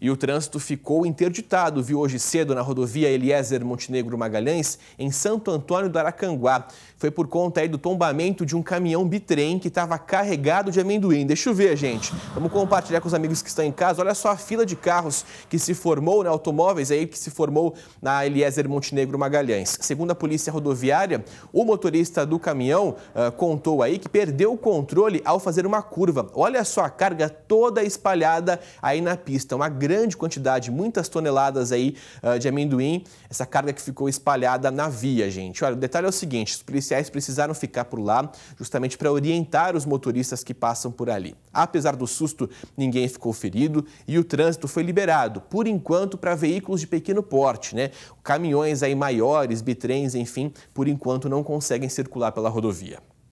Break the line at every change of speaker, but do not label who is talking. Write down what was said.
E o trânsito ficou interditado, viu, hoje cedo na rodovia Eliezer Montenegro Magalhães, em Santo Antônio do Aracanguá. Foi por conta aí do tombamento de um caminhão bitrem que estava carregado de amendoim. Deixa eu ver, gente. Vamos compartilhar com os amigos que estão em casa. Olha só a fila de carros que se formou, né, automóveis aí que se formou na Eliezer Montenegro Magalhães. Segundo a polícia rodoviária, o motorista do caminhão uh, contou aí que perdeu o controle ao fazer uma curva. Olha só a carga toda espalhada aí na pista. Uma grande quantidade, muitas toneladas aí uh, de amendoim, essa carga que ficou espalhada na via, gente. Olha, o detalhe é o seguinte, os policiais precisaram ficar por lá justamente para orientar os motoristas que passam por ali. Apesar do susto, ninguém ficou ferido e o trânsito foi liberado, por enquanto, para veículos de pequeno porte, né? Caminhões aí maiores, bitrens, enfim, por enquanto não conseguem circular pela rodovia.